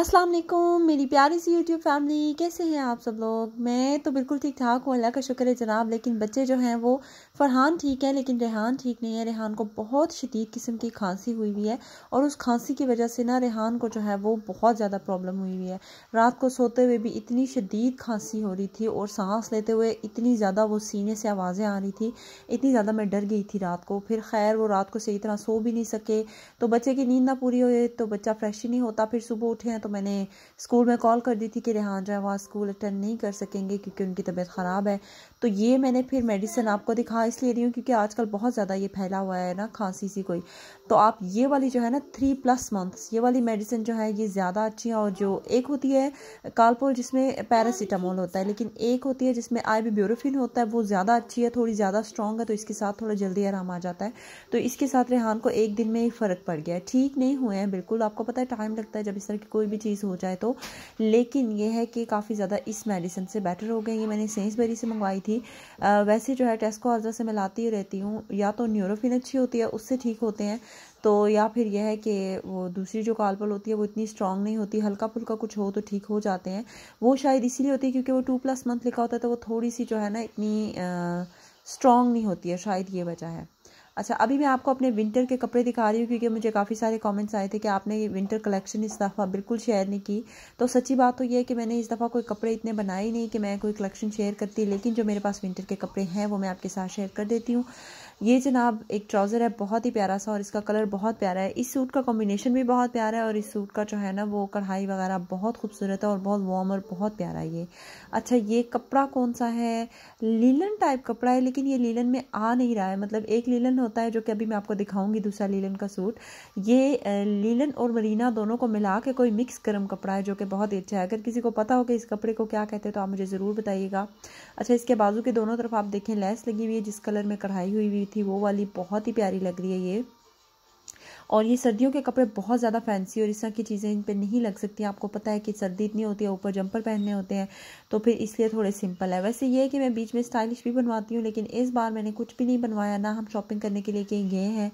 अस्सलाम वालेकुम मेरी प्यारी सी यूट्यूब फैमिली कैसे हैं आप सब लोग मैं तो बिल्कुल ठीक ठाक हूँ अल्लाह का शुक्र है जनाब लेकिन बच्चे जो हैं वो फरहान ठीक है लेकिन रेहान ठीक नहीं है रेहान को बहुत शदीद किस्म की खांसी हुई हुई है और उस खांसी की वजह से ना रेहान को जो है वो बहुत ज़्यादा प्रॉब्लम हुई हुई है रात को सोते हुए भी इतनी शदीद खांसी हो रही थी और सांस लेते हुए इतनी ज़्यादा वो सीने से आवाज़ें आ रही थी इतनी ज़्यादा मैं डर गई थी रात को फिर खैर वो रात को सही तरह सो भी नहीं सके तो बच्चे की नींद ना पूरी हो तो बच्चा फ्रेश ही नहीं होता फिर सुबह उठे तो मैंने स्कूल में कॉल कर दी थी कि रेहान जो है वहाँ स्कूल अटेंड नहीं कर सकेंगे क्योंकि उनकी तबीयत ख़राब है तो ये मैंने फिर मेडिसिन आपको दिखा इसलिए रही हूँ क्योंकि आजकल बहुत ज़्यादा ये फैला हुआ है ना खांसी सी कोई तो आप ये वाली जो है ना थ्री प्लस मंथ्स ये वाली मेडिसिन जो है ये ज़्यादा अच्छी है और जो एक होती है कालपोल जिसमें पैरासीटामोल होता है लेकिन एक होती है जिसमें आई ब्यूरोफिन होता है वो ज़्यादा अच्छी है थोड़ी ज़्यादा स्ट्रॉन्ग है तो इसके साथ थोड़ा जल्दी आराम आ जाता है तो इसके साथ रेहान को एक दिन में ही फ़र्क पड़ गया है ठीक नहीं हुए हैं बिल्कुल आपको पता है टाइम लगता है जब इस तरह की कोई भी चीज़ हो जाए तो लेकिन ये है कि काफ़ी ज़्यादा इस मेडिसिन से बेटर हो गए ये मैंने सेंसबेरी से मंगवाई थी थी वैसे जो है टेस्को आर्जा से मैं लाती ही रहती हूँ या तो न्यूरोफिन अच्छी होती है उससे ठीक होते हैं तो या फिर यह है कि वो दूसरी जो कालपल होती है वो इतनी स्ट्रांग नहीं होती हल्का फुल्का कुछ हो तो ठीक हो जाते हैं वो शायद इसीलिए होती है क्योंकि वो टू प्लस मंथ लिखा होता है तो वो थोड़ी सी जो है ना इतनी स्ट्रांग नहीं होती है शायद ये वजह है अच्छा अभी मैं आपको अपने विंटर के कपड़े दिखा रही हूँ क्योंकि मुझे काफ़ी सारे कमेंट्स आए थे कि आपने ये विंटर कलेक्शन इस दफ़ा बिल्कुल शेयर नहीं की तो सच्ची बात तो ये है कि मैंने इस दफ़ा कोई कपड़े इतने बनाए ही नहीं कि मैं कोई कलेक्शन शेयर करती लेकिन जो मेरे पास विंटर के कपड़े हैं वो मैं आपके साथ शेयर कर देती हूँ ये जनाब एक ट्राउज़र है बहुत ही प्यारा सा और इसका कलर बहुत प्यारा है इस सूट का कॉम्बिनेशन भी बहुत प्यारा है और इस सूट का जो है ना वो कढ़ाई वगैरह बहुत खूबसूरत है और बहुत वार्म और बहुत प्यारा है ये अच्छा ये कपड़ा कौन सा है लीलन टाइप कपड़ा है लेकिन ये लीलन में आ नहीं रहा है मतलब एक लीलन होता है जो कि अभी मैं आपको दिखाऊंगी दूसरा लीलन का सूट ये लीलन और मरीना दोनों को मिला के कोई मिक्स गर्म कपड़ा है जो कि बहुत ही अच्छा है अगर किसी को पता हो कि इस कपड़े को क्या कहते हैं तो आप मुझे ज़रूर बताइएगा अच्छा इसके बाजू के दोनों तरफ आप देखें लेस लगी हुई है जिस कलर में कढ़ाई हुई हुई थी वो वाली बहुत ही प्यारी लग रही है ये और ये सर्दियों के कपड़े बहुत ज़्यादा फैंसी और इस तरह की चीज़ें इन पर नहीं लग सकती आपको पता है कि सर्दी इतनी होती है ऊपर जंपर पहनने होते हैं तो फिर इसलिए थोड़े सिंपल है वैसे ये है कि मैं बीच में स्टाइलिश भी बनवाती हूँ लेकिन इस बार मैंने कुछ भी नहीं बनवाया ना हम शॉपिंग करने के लिए कहीं गए हैं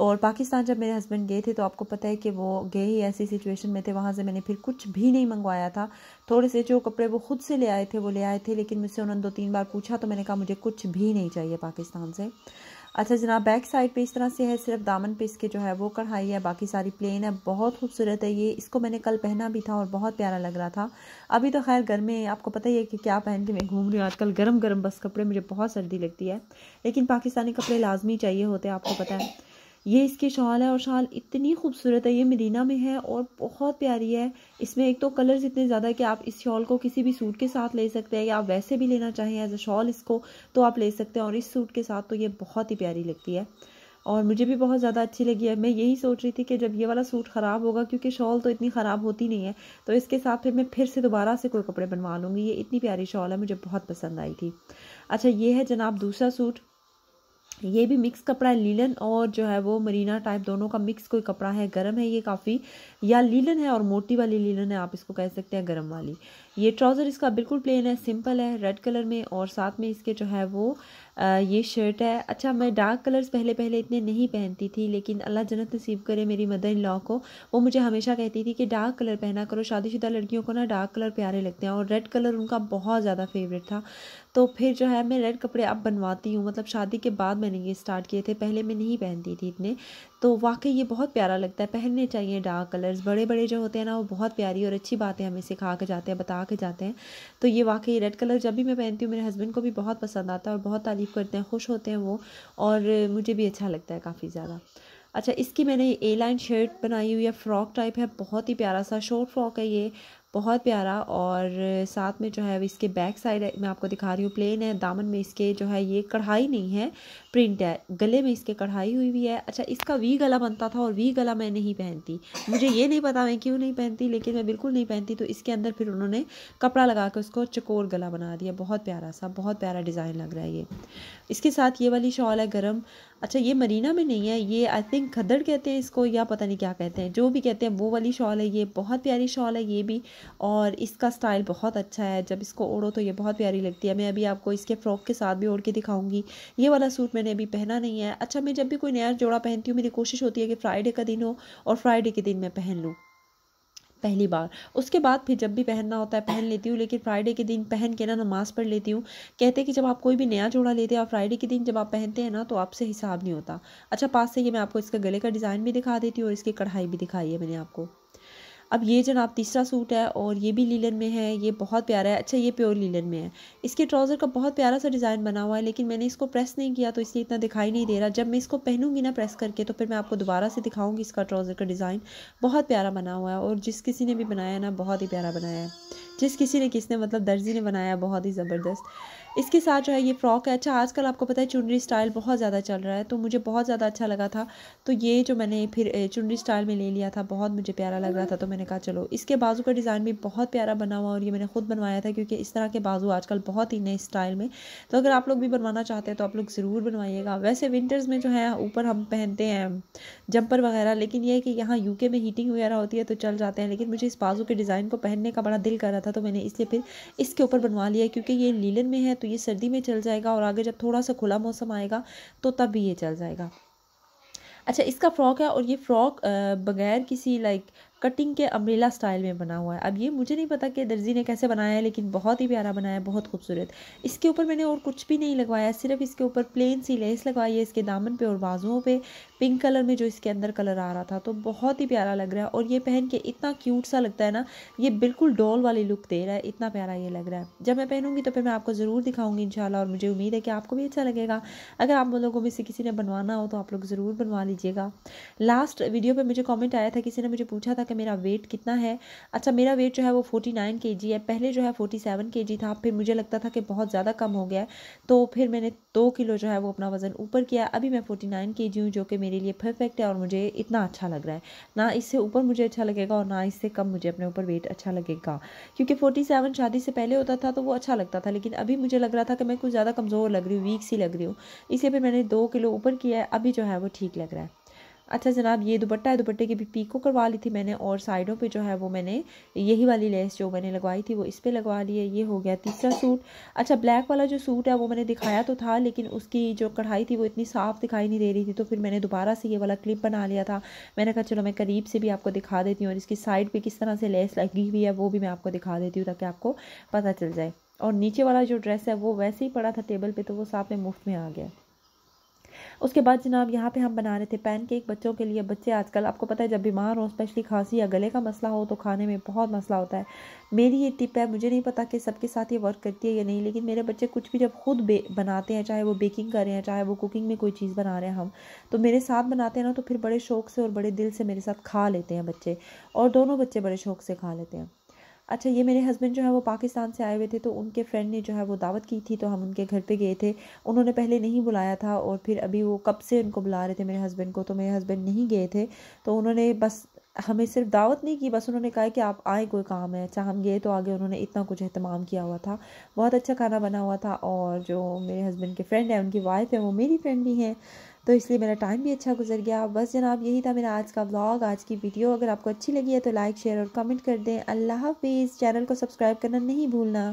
और पाकिस्तान जब मेरे हस्बैंड गए थे तो आपको पता है कि वो गए ही ऐसी सिचुएशन में थे वहाँ से मैंने फिर कुछ भी नहीं मंगवाया था थोड़े से जो कपड़े वो खुद से ले आए थे वो ले आए थे लेकिन मुझसे उन्होंने दो तीन बार पूछा तो मैंने कहा मुझे कुछ भी नहीं चाहिए पाकिस्तान से अच्छा जनाब बैक साइड पे इस तरह से है सिर्फ दामन पे इसके जो है वो कढ़ाई है बाकी सारी प्लेन है बहुत खूबसूरत है ये इसको मैंने कल पहना भी था और बहुत प्यारा लग रहा था अभी तो खैर घर में आपको पता ही है कि क्या पहन के मैं घूम रही हूँ आजकल गर्म गर्म बस कपड़े मुझे बहुत सर्दी लगती है लेकिन पाकिस्तानी कपड़े लाजमी चाहिए होते हैं आपको पता है ये इसकी शाल है और शाल इतनी खूबसूरत है ये मदीना में है और बहुत प्यारी है इसमें एक तो कलर्स इतने ज़्यादा है कि आप इस शॉल को किसी भी सूट के साथ ले सकते हैं या आप वैसे भी लेना चाहें एज अ शॉल इसको तो आप ले सकते हैं और इस सूट के साथ तो ये बहुत ही प्यारी लगती है और मुझे भी बहुत ज़्यादा अच्छी लगी है मैं यही सोच रही थी कि जब ये वाला सूट ख़राब होगा क्योंकि शॉल तो इतनी ख़राब होती नहीं है तो इसके साथ फिर मैं फिर से दोबारा से कोई कपड़े बनवा लूँगी ये इतनी प्यारी शॉल है मुझे बहुत पसंद आई थी अच्छा ये है जनाब दूसरा सूट ये भी मिक्स कपड़ा है लीलन और जो है वो मरीना टाइप दोनों का मिक्स कोई कपड़ा है गर्म है ये काफ़ी या लीलन है और मोटी वाली लीलन है आप इसको कह सकते हैं गर्म वाली ये ट्राउज़र इसका बिल्कुल प्लेन है सिंपल है रेड कलर में और साथ में इसके जो है वो आ, ये शर्ट है अच्छा मैं डार्क कलर्स पहले पहले इतने नहीं पहनती थी लेकिन अल्लाह जन्नत नसीब करे मेरी मदर इन लॉ को वो मुझे हमेशा कहती थी कि डार्क कलर पहना करो शादीशुदा लड़कियों को ना डार्क कलर प्यारे लगते हैं और रेड कलर उनका बहुत ज़्यादा फेवरेट था तो फिर जो है मैं रेड कपड़े अब बनवाती हूँ मतलब शादी के बाद मैंने ये स्टार्ट किए थे पहले मैं नहीं पहनती थी इतने तो वाकई ये बहुत प्यारा लगता है पहनने चाहिए डार्क कलर्स बड़े बड़े जो होते हैं ना वो बहुत प्यारी और अच्छी बातें हमें सिखा के जाते हैं बता के जाते हैं तो ये वाकई रेड कलर जब भी मैं पहनती हूँ मेरे हस्बैंड को भी बहुत पसंद आता है और बहुत तारीफ़ करते हैं खुश होते हैं वो और मुझे भी अच्छा लगता है काफ़ी ज़्यादा अच्छा इसकी मैंने ए लाइन शर्ट बनाई हुई है फ़्रॉक टाइप है बहुत ही प्यारा सा शॉर्ट फ्रॉक है ये बहुत प्यारा और साथ में जो है इसके बैक साइड मैं आपको दिखा रही हूँ प्लेन है दामन में इसके जो है ये कढ़ाई नहीं है प्रिंट है गले में इसके कढ़ाई हुई हुई है अच्छा इसका वी गला बनता था और वी गला मैं नहीं पहनती मुझे ये नहीं पता मैं क्यों नहीं पहनती लेकिन मैं बिल्कुल नहीं पहनती तो इसके अंदर फिर उन्होंने कपड़ा लगा के उसको चकोर गला बना दिया बहुत प्यारा सा बहुत प्यारा डिज़ाइन लग रहा है ये इसके साथ ये वाली शॉल है गर्म अच्छा ये मरीना में नहीं है ये आई थिंक खदड़ कहते हैं इसको या पता नहीं क्या कहते हैं जो भी कहते हैं वो वाली शॉल है ये बहुत प्यारी शॉल है ये भी और इसका स्टाइल बहुत अच्छा है जब इसको ओढ़ो तो ये बहुत प्यारी लगती है मैं अभी आपको इसके फ्रॉक के साथ भी ओढ़ के दिखाऊंगी ये वाला सूट मैंने अभी पहना नहीं है अच्छा मैं जब भी कोई नया जोड़ा पहनती हूँ मेरी कोशिश होती है कि फ्राइडे का दिन हो और फ्राइडे के दिन मैं पहन लूँ पहली बार उसके बाद फिर जब भी पहनना होता है पहन लेती हूँ लेकिन फ्राइडे के दिन पहन के ना नमाज पढ़ लेती हूँ कहते हैं कि जब आप कोई भी नया जोड़ा लेते हैं और फ्राइडे के दिन जब आप पहनते हैं ना तो आपसे हिसाब नहीं होता अच्छा पास से ये मैं आपको इसका गले का डिज़ाइन भी दिखा देती हूँ और इसकी कढ़ाई भी दिखाई है मैंने आपको अब ये जनाब तीसरा सूट है और ये भी लीलन में है ये बहुत प्यारा है अच्छा ये प्योर लीलन में है इसके ट्राउज़र का बहुत प्यारा सा डिज़ाइन बना हुआ है लेकिन मैंने इसको प्रेस नहीं किया तो इसलिए इतना दिखाई नहीं दे रहा जब मैं इसको पहनूंगी ना प्रेस करके तो फिर मैं आपको दोबारा से दिखाऊँगी इसका ट्राउज़र का डिज़ाइन बहुत प्यारा बना हुआ है और जिस किसी ने भी बनाया ना बहुत ही प्यारा बनाया है जिस किसी ने किसने मतलब दर्जी ने बनाया बहुत ही ज़बरदस्त इसके साथ जो है ये फ़्रॉक है अच्छा आजकल आपको पता है चुनरी स्टाइल बहुत ज़्यादा चल रहा है तो मुझे बहुत ज़्यादा अच्छा लगा था तो ये जो मैंने फिर चुनरी स्टाइल में ले लिया था बहुत मुझे प्यारा लग रहा था तो मैंने कहा चलो इसके बाजू का डिज़ाइन भी बहुत प्यारा बना हुआ और ये मैंने खुद बनवाया था क्योंकि इस तरह के बाजू आजकल बहुत ही नए स्टाइल में तो अगर आप लोग भी बनवाना चाहते हैं तो आप लोग ज़रूर बनवाइएगा वैसे विंटर्स में जो है ऊपर हम पहनते हैं जंपर वगैरह लेकिन ये है कि यहाँ यू में हीटिंग वगैरह होती है तो चल जाते हैं लेकिन मुझे इस बाजू के डिज़ाइन को पहनने का बड़ा दिल कर रहा था तो मैंने इसलिए फिर इसके ऊपर बनवा लिया क्योंकि ये लीलन में है तो ये सर्दी में चल जाएगा और आगे जब थोड़ा सा खुला मौसम आएगा तो तब भी ये चल जाएगा अच्छा इसका फ्रॉक है और ये फ्रॉक बगैर किसी लाइक कटिंग के अम्ब्रेला स्टाइल में बना हुआ है अब ये मुझे नहीं पता कि दर्जी ने कैसे बनाया है लेकिन बहुत ही प्यारा बनाया है बहुत खूबसूरत इसके ऊपर मैंने और कुछ भी नहीं लगवाया सिर्फ इसके ऊपर प्लेन सी लेस लगवाई है इसके दामन पे और बाजुओं पे पिंक कलर में जो इसके अंदर कलर आ रहा था तो बहुत ही प्यारा लग रहा है और ये पहन के इतना क्यूट सा लगता है ना ये बिल्कुल डॉल वाली लुक दे रहा है इतना प्यारा ये लग रहा है जब मैं पहनूंगी तो फिर मैं आपको ज़रूर दिखाऊंगी इंशाल्लाह और मुझे उम्मीद है कि आपको भी अच्छा लगेगा अगर आप लोगों में से किसी ने बनवाना हो तो आप लोग ज़रूर बनवा लीजिएगा लास्ट वीडियो पर मुझे कॉमेंट आया था किसी ने मुझे पूछा था कि मेरा वेट कितना है अच्छा मेरा वेट जो है वो फोर्टी नाइन के जी है पहले जो है फोर्टी सेवन के जी था फिर मुझे लगता था कि बहुत ज़्यादा कम हो गया तो फिर मैंने दो किलो जो है वो अपना वज़न ऊपर किया अभी मैं फोर्टी नाइन के जी हूँ जो कि मेरे लिए परफेक्ट है और मुझे इतना अच्छा लग रहा है ना इससे ऊपर मुझे अच्छा लगेगा और ना इससे कम मुझे अपने ऊपर वेट अच्छा लगेगा क्योंकि फोर्टी सेवन शादी से पहले होता था तो वो अच्छा लगता था लेकिन अभी मुझे लग रहा था कि मैं कुछ ज़्यादा कमज़ोर लग रही हूँ वीक सी लग रही हूँ इसे फिर मैंने दो किलो ऊपर किया है अभी जो है वो ठीक लग रहा है अच्छा जनाब ये दुपट्टा है दुपट्टे की भी पीको करवा ली थी मैंने और साइडों पे जो है वो मैंने यही वाली लेस जो मैंने लगवाई थी वो इस पर लगवा ली है ये हो गया तीसरा सूट अच्छा ब्लैक वाला जो सूट है वो मैंने दिखाया तो था लेकिन उसकी जो कढ़ाई थी वो इतनी साफ़ दिखाई नहीं दे रही थी तो फिर मैंने दोबारा से ये वाला क्लिप बना लिया था मैंने कहा चलो मैं करीब से भी आपको दिखा देती हूँ और इसकी साइड पर किस तरह से लेस लगी हुई है वो भी मैं आपको दिखा देती हूँ ताकि आपको पता चल जाए और नीचे वाला जो ड्रेस है वो वैसे ही पड़ा था टेबल पर तो वो साथ में मुफ्त में आ गया उसके बाद जनाब यहाँ पे हम बना रहे थे पैन केक बच्चों के लिए बच्चे आजकल आपको पता है जब बीमार हो स्पेशली खांसी या गले का मसला हो तो खाने में बहुत मसला होता है मेरी ये टिप है मुझे नहीं पता कि सबके साथ ये वर्क करती है या नहीं लेकिन मेरे बच्चे कुछ भी जब खुद बनाते हैं चाहे वो बेकिंग कर रहे हैं चाहे वो कुकिंग में कोई चीज़ बना रहे हैं हम तो मेरे साथ बनाते हैं ना तो फिर बड़े शौक से और बड़े दिल से मेरे साथ खा लेते हैं बच्चे और दोनों बच्चे बड़े शौक से खा लेते हैं अच्छा ये मेरे हस्बैंड जो है वो पाकिस्तान से आए हुए थे तो उनके फ्रेंड ने जो है वो दावत की थी तो हम उनके घर पे गए थे उन्होंने पहले नहीं बुलाया था और फिर अभी वो कब से उनको बुला रहे थे मेरे हस्बैंड को तो मेरे हस्बैंड नहीं गए थे तो उन्होंने बस हमें सिर्फ दावत नहीं की बस उन्होंने कहा कि आप आए कोई काम है अच्छा हम गए तो आगे उन्होंने इतना कुछ अहतमाम किया हुआ था बहुत अच्छा खाना बना हुआ था और जो मेरे हस्बैंड के फ्रेंड हैं उनकी वाइफ है वो मेरी फ्रेंड भी हैं तो इसलिए मेरा टाइम भी अच्छा गुजर गया बस जनाब यही था मेरा आज का ब्लॉग आज की वीडियो अगर आपको अच्छी लगी है तो लाइक शेयर और कमेंट कर दें अल्लाह हाफिज़ चैनल को सब्सक्राइब करना नहीं भूलना